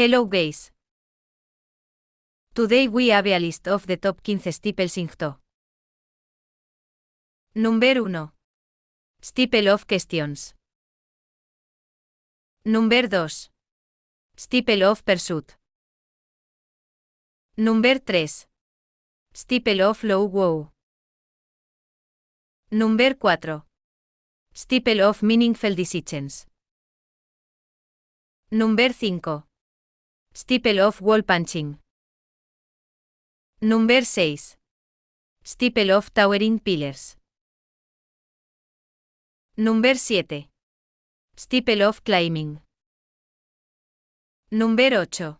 Hello guys. Today we have a list of the top 15 steeples in Number 1. Stipple of questions. Number 2. Stipple of pursuit. Number 3. Stipple of low wow. Number 4. Stipple of meaningful decisions. Number 5. Steeple of Wall Punching. Number 6. Steeple of Towering Pillars. Number 7. Steeple of Climbing. Number 8.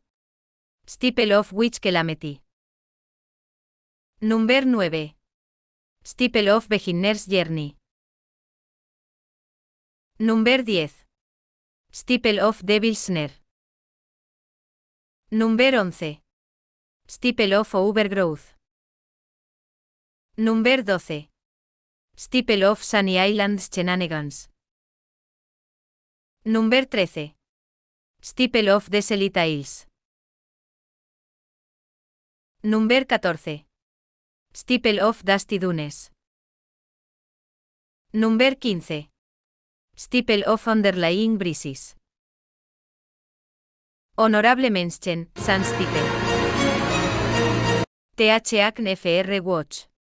Steeple of Witch Calamity. Number 9. Steeple of Beginner's Journey. Number 10. Steeple of Devil's Snare. Number 11. Stipple of Overgrowth. Number 12. Stipple of Sunny Islands Shenanigans. Number 13. Stipple of Desolate Isles. Number 14. Stipple of Dusty Dunes. Number 15. Stipple of Underlying Breezes. Honorable Menschen, Sans THACNFR Watch.